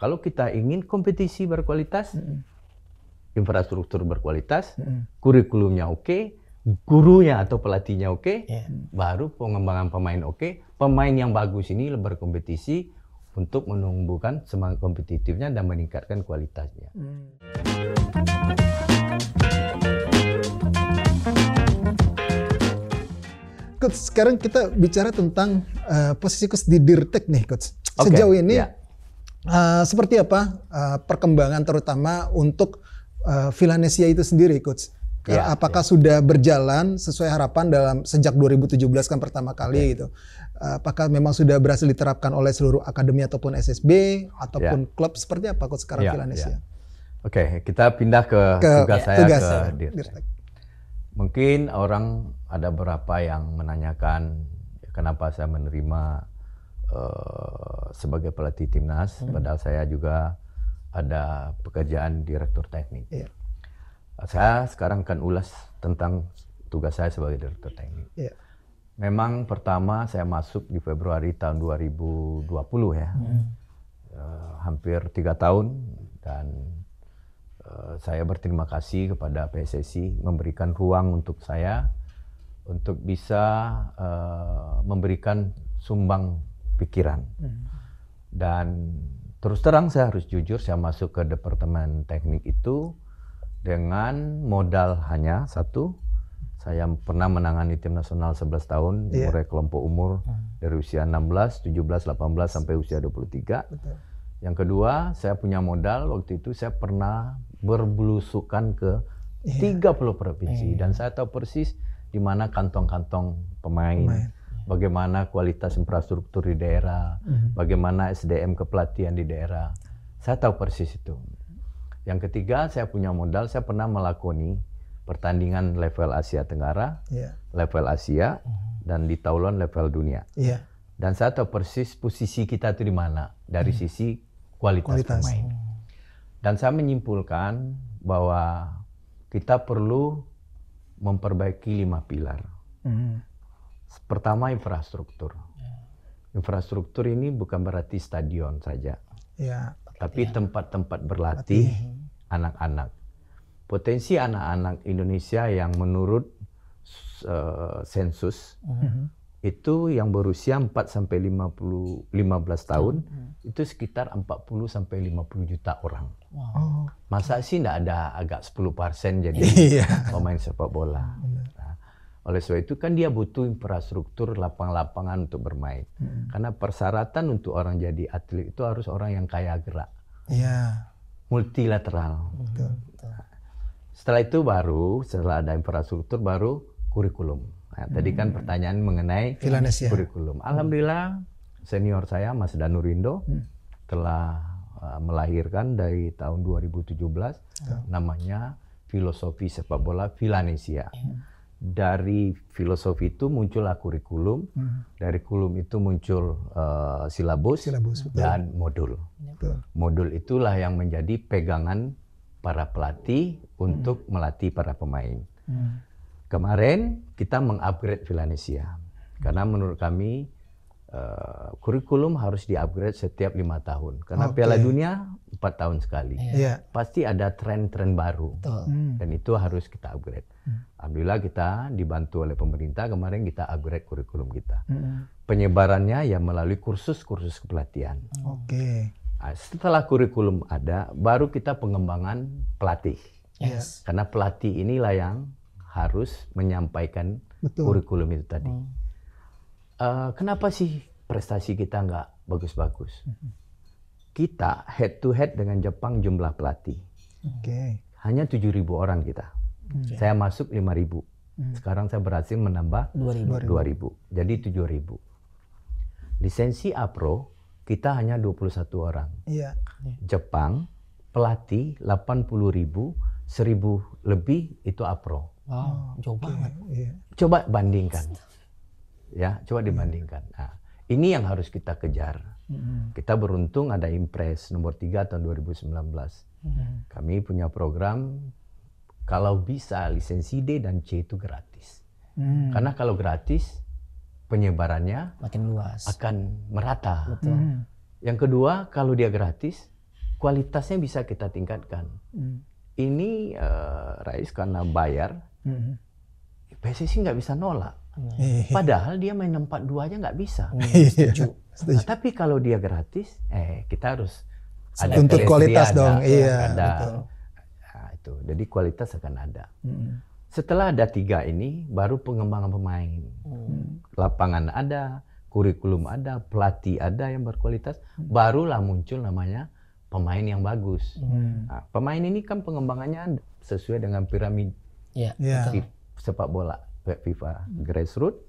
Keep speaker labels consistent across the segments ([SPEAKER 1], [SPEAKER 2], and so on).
[SPEAKER 1] Kalau kita ingin kompetisi berkualitas, hmm. infrastruktur berkualitas, hmm. kurikulumnya oke, okay, gurunya atau pelatihnya oke, okay, iya. yeah. baru pengembangan pemain oke, okay, pemain yang bagus ini berkompetisi untuk menumbuhkan semangat kompetitifnya dan meningkatkan kualitasnya.
[SPEAKER 2] Coach, sekarang kita bicara tentang uh, posisi Coach di Dirtek nih, Coach. Sejauh ini yeah uh, seperti apa uh, perkembangan terutama untuk uh, eh, Villanesia itu sendiri coach? Ya, apakah ya. sudah berjalan sesuai harapan dalam sejak 2017 kan pertama kali ya. gitu? Apakah memang sudah berhasil diterapkan oleh seluruh akademi ataupun SSB ataupun ya. klub seperti apa coach sekarang ya, Ya.
[SPEAKER 1] Oke, kita pindah ke, ke tugas saya tugas ke Dirtek. Dirtek. Mungkin orang ada beberapa yang menanyakan ya kenapa saya menerima Eh, sebagai pelatih timnas, hmm. padahal saya juga ada pekerjaan direktur teknik. Yeah. Iya. Saya sekarang akan ulas tentang tugas saya sebagai direktur teknik. Yeah. Memang pertama saya masuk di Februari tahun 2020 ya, hmm. uh, hampir tiga tahun dan uh, saya berterima kasih kepada PSSI memberikan ruang untuk saya untuk bisa uh, memberikan sumbang pikiran. Hmm. Dan terus terang saya harus jujur, saya masuk ke departemen teknik itu dengan modal hanya satu, saya pernah menangani tim nasional 11 tahun yeah. mulai kelompok umur hmm. dari usia 16, 17, 18 sampai usia 23. Betul. Yang kedua, saya punya modal waktu itu saya pernah berbelusukan ke yeah. 30 provinsi yeah. dan saya tahu persis di mana kantong-kantong pemain. pemain bagaimana kualitas infrastruktur di daerah, mm-hmm. bagaimana SDM kepelatihan di daerah. Saya tahu persis itu. Yang ketiga, saya punya modal, saya pernah melakoni pertandingan level Asia Tenggara, yeah. level Asia, mm-hmm. dan di Taulon level dunia. Yeah. Dan saya tahu persis posisi kita itu di mana dari mm-hmm. sisi kualitas, kualitas pemain. Hmm. Dan saya menyimpulkan bahwa kita perlu memperbaiki lima pilar. Mm-hmm Pertama infrastruktur. Ya. Infrastruktur ini bukan berarti stadion saja. Ya. Tapi ya. tempat-tempat berlatih anak-anak. Potensi anak-anak Indonesia yang menurut uh, sensus uh hmm. -huh. itu yang berusia 4 sampai 50 15 tahun uh hmm. -huh. itu sekitar 40 sampai 50 juta orang. Wow. Oh. Masa sih tidak ada agak 10% jadi iya. pemain sepak bola. Benar. Oleh sebab itu kan dia butuh infrastruktur lapang-lapangan untuk bermain. Hmm. Karena persyaratan untuk orang jadi atlet itu harus orang yang kaya gerak. Iya. Multilateral. Betul, Setelah itu baru setelah ada infrastruktur baru kurikulum. Nah, hmm. tadi kan hmm. pertanyaan mengenai Filanesia. Ya. kurikulum. Alhamdulillah senior saya Mas Danurindo hmm. telah eh, melahirkan dari tahun 2017 hmm. namanya filosofi sepak bola Filanesia. Hmm dari filosofi itu muncullah kurikulum, hmm. dari kurikulum itu muncul uh, silabus, silabus betul. dan modul. Betul. Modul itulah yang menjadi pegangan para pelatih hmm. untuk melatih para pemain. Hmm. Kemarin kita mengupgrade Filanesia hmm. karena menurut kami uh, kurikulum harus diupgrade setiap lima tahun karena okay. Piala Dunia empat tahun sekali yeah. Iya. pasti ada tren-tren baru hmm. dan itu harus kita upgrade. Hmm. Alhamdulillah kita dibantu oleh pemerintah kemarin kita upgrade kurikulum kita hmm. penyebarannya ya melalui kursus-kursus kepelatihan. Oke. Okay. Nah, setelah kurikulum ada baru kita pengembangan pelatih. Yes. Karena pelatih inilah yang harus menyampaikan Betul. kurikulum itu tadi. Hmm uh, kenapa sih prestasi kita nggak bagus-bagus? Kita head to head dengan Jepang jumlah pelatih. Oke. Okay. Hanya 7.000 orang kita. Okay. Saya masuk 5.000. Hmm. Sekarang saya berhasil menambah 2.000. 2.000. Jadi 7.000. Lisensi APRO kita hanya 21 orang. Iya. Jepang pelatih 80.000, 1.000 lebih itu APRO.
[SPEAKER 3] Wow, jauh okay. banget.
[SPEAKER 1] Coba bandingkan ya coba iya. dibandingkan nah, ini yang harus kita kejar kita beruntung ada impres nomor 3 tahun 2019 hmm. kami punya program kalau bisa lisensi D dan C itu gratis mm. karena kalau gratis penyebarannya makin luas akan merata Betul. Mm. yang kedua kalau dia gratis kualitasnya bisa kita tingkatkan mm. ini uh, Rais karena bayar hmm. PSSI nggak bisa nolak Iya. Padahal dia main empat dua aja nggak bisa. Iya, setuju. Nah, tapi kalau dia gratis, eh kita harus ada kualitas dong. Ada, iya. Ada. Betul. Nah, itu. Jadi kualitas akan ada. Hmm. Setelah ada tiga ini, baru pengembangan pemain. Hmm. Lapangan ada, kurikulum ada, pelatih ada yang berkualitas, hmm. barulah muncul namanya pemain yang bagus. Hmm. Nah, pemain ini kan pengembangannya sesuai dengan piramid
[SPEAKER 3] yeah. Iya, yeah.
[SPEAKER 1] sepak bola. FIFA hmm. grassroots,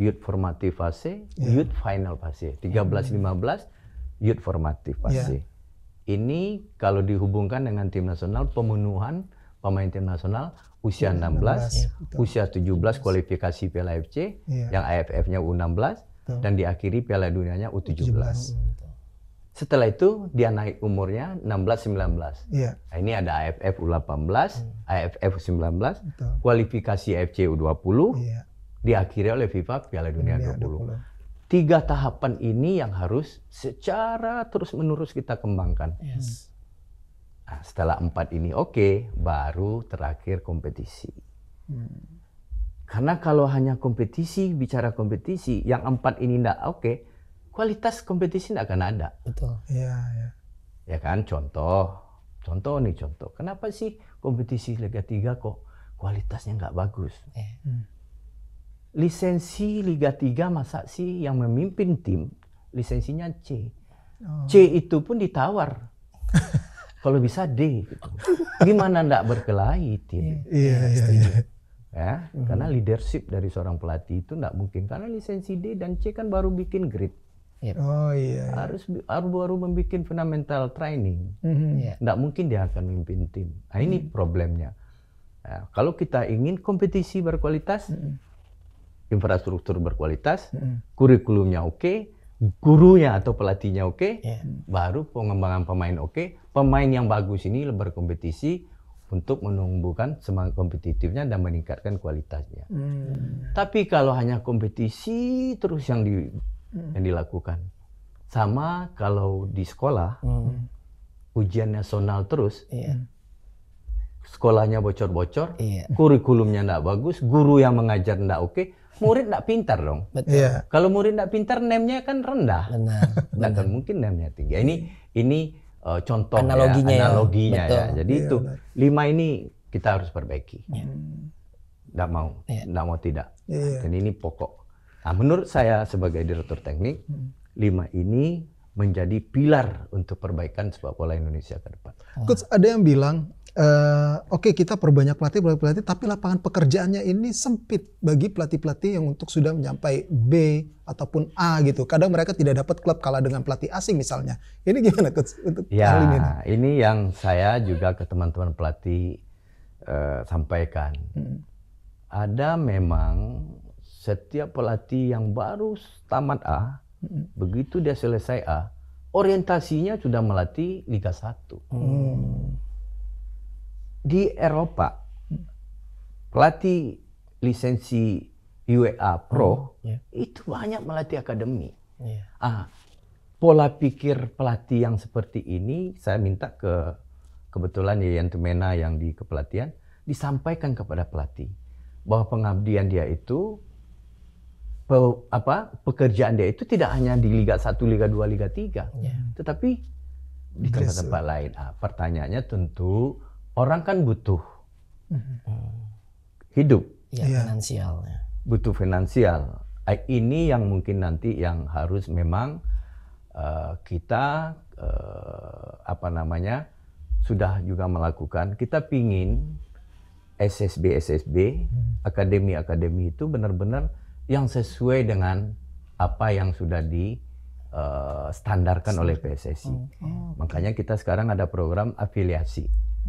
[SPEAKER 1] youth Formative fase, yeah. youth final fase. 13 15 hmm. youth Formative ya. fase. Yeah. Ini kalau dihubungkan dengan tim nasional pemenuhan pemain tim nasional usia yeah, 16, 16 usia 17 kualifikasi Piala AFC yeah. yang AFF-nya U16 betul. dan diakhiri Piala Dunianya U17. U17. Setelah itu dia naik umurnya 16-19. Iya. Nah, ini ada AFF U18, hmm. AFF U19, Betul. kualifikasi AFC U20, iya. diakhiri oleh FIFA Piala Dunia, Dunia 20. 20. Tiga tahapan ini yang harus secara terus-menerus kita kembangkan. Yes. Nah, setelah empat ini oke, okay, baru terakhir kompetisi. Hmm. Karena kalau hanya kompetisi, bicara kompetisi, yang empat ini tidak oke, okay, kualitas kompetisi tidak akan ada.
[SPEAKER 3] Betul. Iya, ya.
[SPEAKER 1] Ya kan contoh, contoh nih contoh. Kenapa sih kompetisi Liga 3 kok kualitasnya nggak bagus? Eh. Lisensi Liga 3 masa sih yang memimpin tim lisensinya C. Oh. C itu pun ditawar. Kalau bisa D gitu. Gimana nggak berkelahi tim? Iya, iya, iya, iya, iya. Ya, hmm. karena leadership dari seorang pelatih itu nggak mungkin karena lisensi D dan C kan baru bikin grade Yep. Iya. Oh iya. iya. Harus harus baru membuat fundamental training. Mm-hmm. Yeah. Nggak mungkin dia akan memimpin tim. Nah ini mm-hmm. problemnya. Nah, kalau kita ingin kompetisi berkualitas, mm-hmm. infrastruktur berkualitas, mm-hmm. kurikulumnya oke, okay, gurunya atau pelatihnya oke, okay, iya. yeah. baru pengembangan pemain oke, okay, pemain yang bagus ini berkompetisi untuk menumbuhkan semangat kompetitifnya dan meningkatkan kualitasnya.
[SPEAKER 3] Mm.
[SPEAKER 1] Tapi kalau hanya kompetisi terus yang di hmm. yang dilakukan. Sama kalau di sekolah
[SPEAKER 3] hmm.
[SPEAKER 1] ujian nasional terus, yeah. sekolahnya bocor-bocor, yeah. kurikulumnya tidak bagus, guru yang mengajar tidak oke, okay, murid tidak pintar dong. Betul. Yeah. Kalau murid tidak pintar, nemnya kan rendah. Benar. mungkin nemnya tinggi. Ini ini uh, contoh ya, analoginya, ya, analoginya ya. Jadi yeah, itu benar. lima ini kita harus perbaiki. Tidak iya. iya. mau, tidak yeah. mau tidak. Yeah. Dan ini pokok. Nah, menurut saya sebagai direktur teknik, hmm. lima ini menjadi pilar untuk perbaikan sepak bola Indonesia ke depan.
[SPEAKER 2] Ah. Coach, ada yang bilang, e, oke okay, kita perbanyak pelatih, pelatih, pelatih, tapi lapangan pekerjaannya ini sempit bagi pelatih-pelatih yang untuk sudah menyampai B ataupun A gitu. Kadang mereka tidak dapat klub kalah dengan pelatih asing misalnya. Ini gimana coach untuk ya, ini?
[SPEAKER 1] Ini yang saya juga ke teman-teman pelatih uh, sampaikan. Hmm. Ada memang setiap pelatih yang baru tamat A, hmm. begitu dia selesai A, orientasinya sudah melatih Liga 1. Hmm. Di Eropa, hmm. pelatih lisensi UEA Pro hmm. yeah. itu banyak melatih akademi. Yeah. Ah, pola pikir pelatih yang seperti ini saya minta ke kebetulan Yayan Tumena yang di kepelatihan disampaikan kepada pelatih bahwa pengabdian dia itu pe, apa pekerjaan dia itu tidak hanya di Liga 1, Liga 2, Liga 3, yeah. tetapi
[SPEAKER 2] di tempat-tempat
[SPEAKER 1] lain. Nah, pertanyaannya tentu orang kan butuh
[SPEAKER 2] hmm hidup, ya, yeah. finansial,
[SPEAKER 1] butuh finansial. Ah, ini yang mungkin nanti yang harus memang uh, kita uh, apa namanya sudah juga melakukan. Kita pingin SSB SSB, hmm akademi akademi itu benar-benar yang sesuai dengan apa yang sudah di uh, standarkan oleh PSSI. Oh, okay. Makanya kita sekarang ada program afiliasi.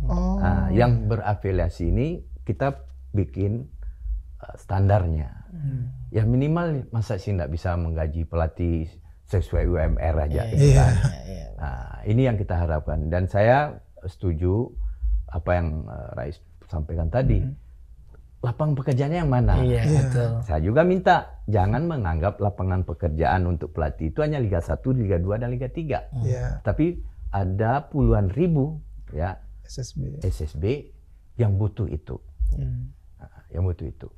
[SPEAKER 3] Oh. Nah, yang
[SPEAKER 1] berafiliasi ini kita bikin uh, standarnya. Hmm. Ya minimal masa sih tidak bisa menggaji pelatih sesuai UMR aja. Yeah. Gitu kan. yeah. Iya. Nah, ini yang kita harapkan. Dan saya setuju apa yang uh, Rais sampaikan tadi. Hmm lapang pekerjaannya yang
[SPEAKER 3] mana? Iya, yeah. betul.
[SPEAKER 1] Saya juga minta jangan menganggap lapangan pekerjaan untuk pelatih itu hanya Liga 1, Liga 2 dan Liga 3. Hmm. Yeah. Tapi ada puluhan ribu ya SSB SSB yang butuh itu. Hmm. Ah, yang butuh itu.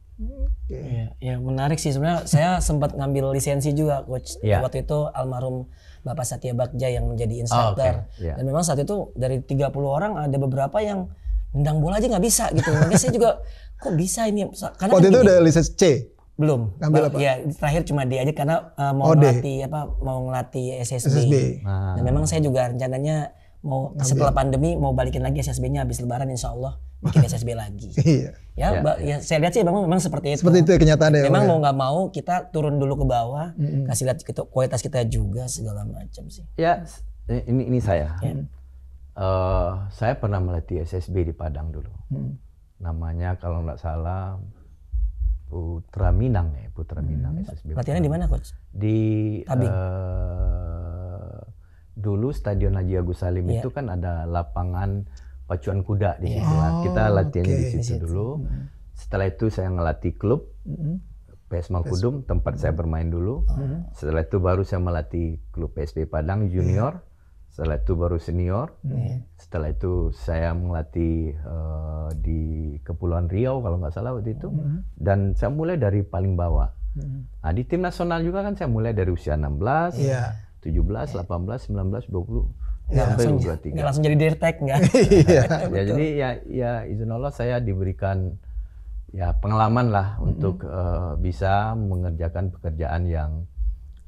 [SPEAKER 3] Okay.
[SPEAKER 2] Ya, ya menarik sih sebenarnya saya sempat ngambil lisensi juga coach yeah. waktu itu almarhum Bapak Satya Bagja yang menjadi instruktur oh, okay. Iya. yeah. dan memang saat itu dari 30 orang ada beberapa yang nendang bola aja nggak bisa gitu. Makanya saya juga kok bisa ini karena waktu kan itu udah lisensi C belum ngambil apa? Ya terakhir cuma D aja karena uh, mau oh, ngelatih apa mau ngelatih SSB. SSB. Nah, nah memang saya juga rencananya mau ngambil. setelah pandemi mau balikin lagi SSB-nya habis lebaran insya Allah bikin SSB lagi. iya. Ya, ya, ya, ya, saya lihat sih memang memang seperti itu. Seperti itu ya kenyataannya. Ya, memang ya. mau nggak mau kita turun dulu ke bawah, mm-hmm. kasih lihat kita, kualitas kita juga segala macam sih. Ya, ini ini saya.
[SPEAKER 1] Ya uh, saya pernah melatih SSB di Padang dulu. Hmm. Namanya kalau nggak salah Putra Minang ya, Putra hmm. Minang SSB. Latihannya di mana, coach? Di Uh, dulu Stadion Haji Agus Salim yeah. itu kan ada lapangan pacuan kuda di situ. Oh, Kita latihannya okay. di situ dulu. Hmm. Setelah itu saya ngelatih klub hmm. PS Mangkudum, tempat saya hmm. bermain dulu. Hmm. Setelah itu baru saya melatih klub PSB Padang Junior. Yeah setelah itu baru senior. Iya. Setelah itu saya melatih uh, di Kepulauan Riau kalau nggak salah waktu itu. Mm-hmm. Dan saya mulai dari paling bawah. Mm-hmm. Nah, di tim nasional juga kan saya mulai dari usia 16, yeah. 17, 18, 19, 20 yeah, sampai langsung, 23 Nggak langsung jadi dirtek nggak? ya, ya jadi ya ya izin Allah saya diberikan ya pengalaman lah hmm untuk uh, bisa mengerjakan pekerjaan yang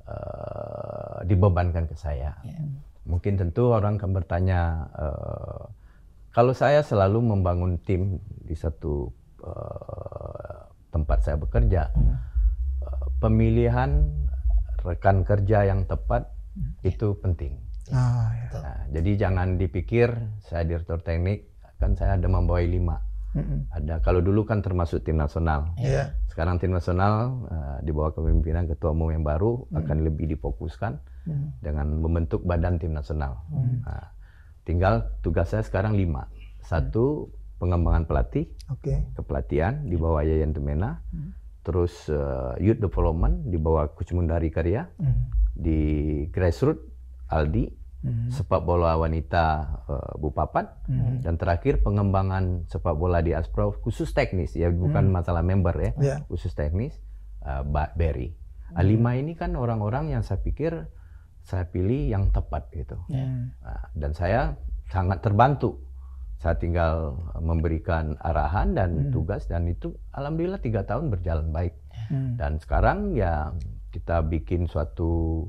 [SPEAKER 1] uh, dibebankan ke saya. Yeah. Mungkin tentu orang akan bertanya, eh, kalau saya selalu membangun tim di satu eh, tempat saya bekerja, hmm. eh, pemilihan rekan kerja yang tepat hmm. itu penting.
[SPEAKER 3] Ah, ya. nah,
[SPEAKER 1] jadi jangan dipikir saya direktur teknik kan saya ada membawa lima mm Ada kalau dulu kan termasuk tim nasional. Yeah. Iya. Sekarang tim nasional uh, di bawah kepemimpinan ketua umum yang baru mm. akan lebih difokuskan mm. dengan membentuk badan tim nasional. Mm. Nah, tinggal tugas saya sekarang lima. Satu mm. pengembangan pelatih, okay. kepelatihan di bawah Yayan Tumena, mm. terus uh, youth development di bawah Kucumundari Karya, mm. di grassroots Aldi, hmm. sepak bola wanita uh, eh, Bupapat hmm. dan terakhir pengembangan sepak bola di Aspro khusus teknis ya bukan hmm. masalah member ya yeah. khusus teknis uh, eh, Barry nah, hmm. Alima ini kan orang-orang yang saya pikir saya pilih yang tepat gitu yeah. Ya. uh, dan saya sangat terbantu saya tinggal memberikan arahan dan hmm. tugas dan itu alhamdulillah tiga tahun berjalan baik hmm. dan sekarang ya kita bikin suatu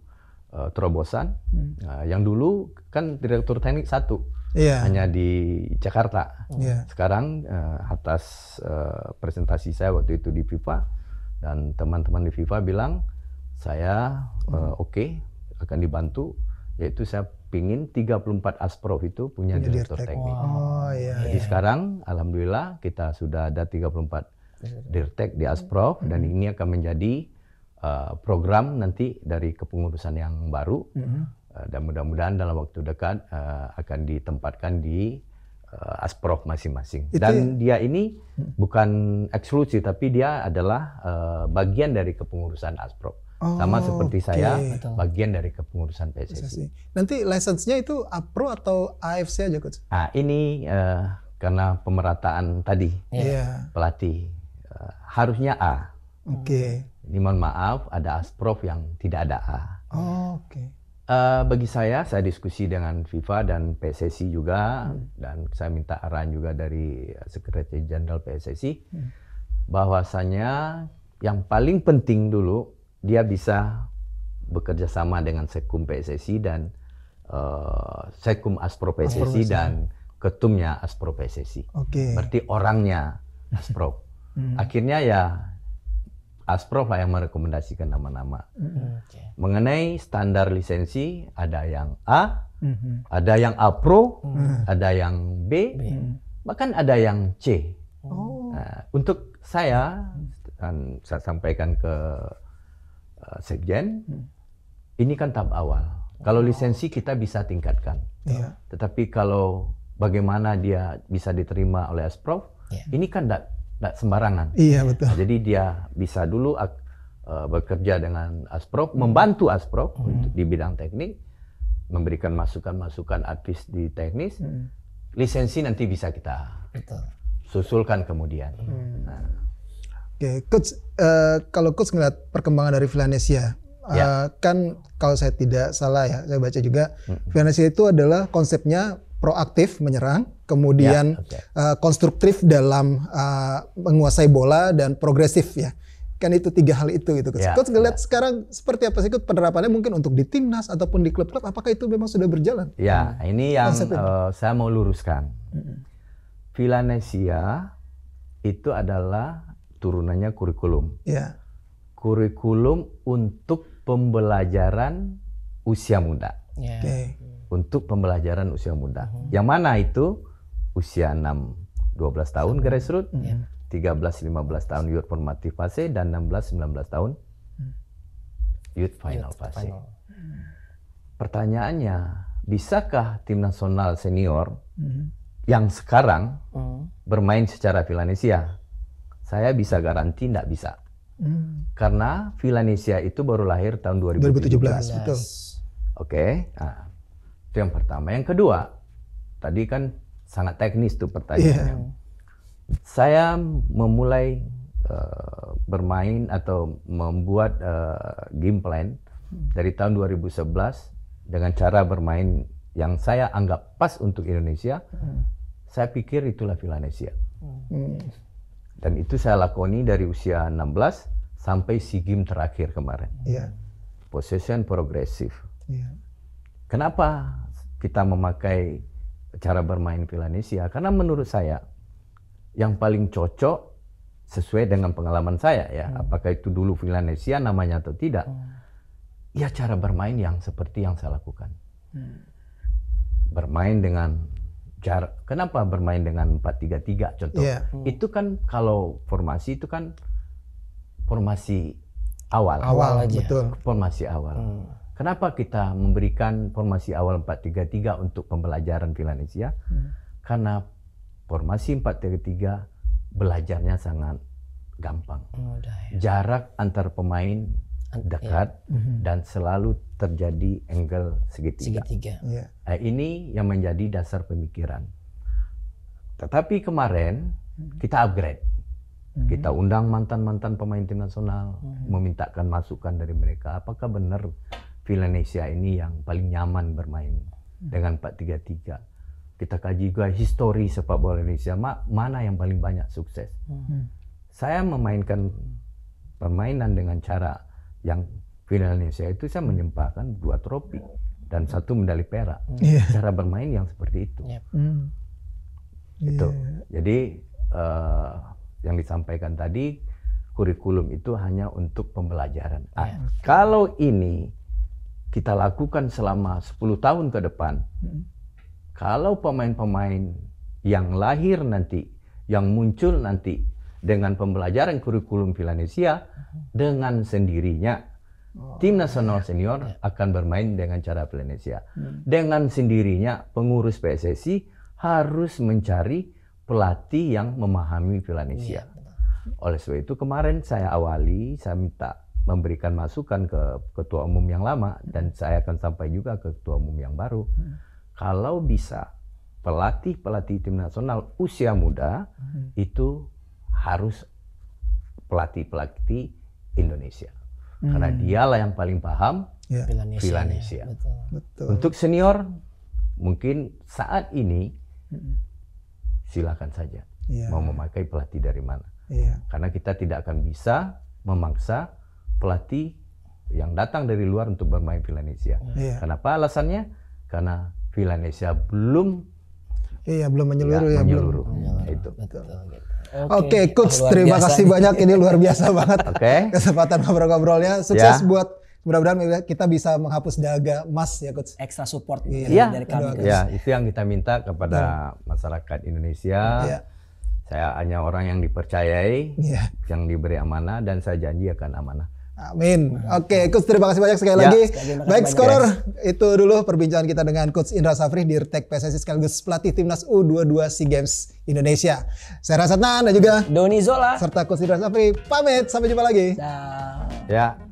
[SPEAKER 1] uh, terobosan hmm. uh, yang dulu kan direktur teknik satu yeah. hanya di Jakarta yeah. sekarang uh, atas uh, presentasi saya waktu itu di FIFA dan teman-teman di FIFA bilang saya uh, oke okay, akan dibantu yaitu saya pingin 34 asprof itu punya Jadi direktur teknik. Oh,
[SPEAKER 2] iya, Jadi iya. sekarang
[SPEAKER 1] alhamdulillah kita sudah ada 34 dirtek di asprof hmm. dan ini akan menjadi Eh, program nanti dari kepengurusan yang baru mm -hmm. uh, dan mudah-mudahan dalam waktu dekat uh, akan ditempatkan di uh, asprof masing-masing. Dan ya? dia ini mm. bukan eksklusi tapi dia adalah uh, bagian dari kepengurusan asprof.
[SPEAKER 3] Oh,
[SPEAKER 2] sama seperti okay. saya
[SPEAKER 1] bagian dari kepengurusan PSSI.
[SPEAKER 2] Nanti lisensinya itu APRO atau AFC aja coach?
[SPEAKER 1] Nah, ini uh, karena pemerataan tadi yeah. pelatih uh, harusnya A. Oke. Okay. Ini mohon maaf ada asprof yang tidak ada A.
[SPEAKER 2] Oh, Oke. Okay.
[SPEAKER 1] Uh, eh, bagi saya, saya diskusi dengan FIFA dan PSSI juga, hmm. dan saya minta arahan juga dari Sekretaris Jenderal PSSI, hmm. bahwasanya yang paling penting dulu dia bisa bekerja sama dengan Sekum PSSI dan uh, Sekum asprof PSSI, dan ketumnya asprof PSSI. Oke. Okay. Berarti orangnya asprof. hmm. Akhirnya ya Asprof lah yang merekomendasikan nama-nama. Mm-hmm. Okay. Mengenai standar lisensi ada yang A, mm-hmm. ada yang A Pro, mm-hmm. ada yang B, B, bahkan ada yang C. Oh. Nah, untuk saya kan saya sampaikan ke uh, Sekjen, mm. ini kan tahap awal. Kalau lisensi kita bisa tingkatkan, yeah. tetapi kalau bagaimana dia bisa diterima oleh Asprof, yeah. ini kan tidak tidak sembarangan. Iya betul. Nah, jadi dia bisa dulu uh, bekerja dengan hmm. membantu Asprok hmm. untuk di bidang teknik, memberikan masukan-masukan advis di teknis, hmm. lisensi nanti bisa kita betul. susulkan kemudian. Hmm. Nah.
[SPEAKER 2] Oke, okay. coach, uh, kalau coach ngeliat perkembangan dari Filanesia, uh, e, ya. kan kalau saya tidak salah ya, saya baca juga, hmm. Filanesia itu adalah konsepnya proaktif menyerang, kemudian ya, okay. uh, eh, konstruktif dalam uh, menguasai bola dan progresif ya kan itu tiga hal itu gitu coach. Ya, coach ngeliat ya. sekarang seperti apa sih coach penerapannya mungkin untuk di timnas ataupun di klub-klub apakah itu memang sudah berjalan?
[SPEAKER 1] Ya hmm. ini yang uh, saya mau luruskan. Hmm. Vilanesia itu adalah turunannya kurikulum. Ya. Kurikulum untuk pembelajaran usia muda. Ya. Okay. Untuk pembelajaran usia muda. Hmm. Yang mana itu? usia 6 12 tahun Sama. grassroots, yeah. 13 15 tahun youth formative fase dan 16 19 tahun hmm. youth final youth fase. Final. Pertanyaannya, bisakah tim nasional senior mm-hmm. yang sekarang mm. bermain secara Filanesia? Saya bisa garanti tidak bisa. Mm. Karena Filanesia itu baru lahir tahun 2017. 2017, betul. Oke, okay. nah, itu yang pertama. Yang kedua, tadi kan sangat teknis tuh pertanyaannya. Yeah. Saya memulai uh, bermain atau membuat uh, game plan dari tahun 2011 dengan cara bermain yang saya anggap pas untuk Indonesia. Hmm. Saya pikir itulah Vilanesia.
[SPEAKER 3] Hmm.
[SPEAKER 1] Dan itu saya lakoni dari usia 16 sampai si game terakhir kemarin. Yeah. Possession progresif. Yeah. Kenapa kita memakai cara bermain Villanesia karena menurut saya yang paling cocok sesuai dengan pengalaman saya ya hmm. apakah itu dulu Villanesia namanya atau tidak hmm. ya cara bermain yang seperti yang saya lakukan hmm. bermain dengan jar kenapa bermain dengan 433 contoh yeah. hmm. itu kan kalau formasi itu kan formasi awal awal hmm, aja formasi awal hmm Kenapa kita memberikan formasi awal 433 untuk pembelajaran Filanesia? Hmm. Karena formasi 433 belajarnya sangat gampang. Mudah, oh, ya. Jarak antar pemain dekat ya. Mhm. dan selalu terjadi angle segitiga. segitiga. Yeah. Nah, ini yang menjadi dasar pemikiran. Tetapi kemarin hmm. kita upgrade. Hmm. Kita undang mantan-mantan pemain tim nasional, hmm. memintakan masukan dari mereka apakah benar Villanesia ini yang paling nyaman bermain
[SPEAKER 3] hmm. dengan
[SPEAKER 1] 433. Kita kaji juga histori sepak bola Indonesia, ma mana yang paling banyak sukses. Hmm. Saya memainkan permainan dengan cara yang Indonesia itu saya menyempakkan dua trofi dan satu medali perak. Yeah. Cara bermain yang seperti itu. Yep. Iya.
[SPEAKER 3] Hmm. Itu.
[SPEAKER 1] Yeah. Jadi uh, yang disampaikan tadi kurikulum itu hanya untuk pembelajaran. Yeah. Iya. kalau ini kita lakukan selama 10 tahun ke depan, hmm. kalau pemain-pemain yang lahir nanti, yang muncul nanti dengan pembelajaran kurikulum Filanesia hmm. dengan sendirinya oh, tim nasional ya, senior ya. akan bermain dengan cara Filanesia. Hmm. Dengan sendirinya pengurus PSSI harus mencari pelatih yang memahami Filanesia. Ya. Oleh sebab itu kemarin saya awali, saya minta memberikan masukan ke ketua umum yang lama dan saya akan sampai juga ke ketua umum yang baru. Hmm. Kalau bisa pelatih-pelatih tim nasional usia muda hmm. itu harus pelatih-pelatih Indonesia. Hmm. Karena dialah yang paling paham Indonesia. Ya. ya. Untuk senior mungkin saat ini hmm. silakan saja ya. mau memakai pelatih dari mana. Ya. Karena kita tidak akan bisa memaksa pelatih yang datang dari luar untuk bermain Villanesia. Yeah. Oh. Iya. Kenapa alasannya? Karena Villanesia
[SPEAKER 2] belum Iya, belum menyeluruh ya, ya belum. Oh. Iya, itu. Oke, okay, coach, luar terima biasa. kasih banyak. Ini luar biasa banget. Okay. Kesempatan ngobrol-ngobrolnya sukses yeah. buat mudah-mudahan kita bisa menghapus dahaga emas ya coach. Extra support yeah. dari dari ya. kami. Ya, itu
[SPEAKER 3] yang
[SPEAKER 1] kita minta kepada yeah. masyarakat Indonesia. Yeah. Saya hanya orang yang dipercayai, yeah. yang diberi amanah dan saya janji akan amanah.
[SPEAKER 2] Amin. Oke, okay, Coach terima kasih banyak sekali ya, lagi. Sekali Baik scorer, itu dulu perbincangan kita dengan Coach Indra Safri di Retek PSSI sekaligus pelatih timnas U22 SEA Games Indonesia. Saya Rasa Tan dan juga Doni Zola serta Coach Indra Safri pamit sampai jumpa lagi. Da.
[SPEAKER 1] Ya.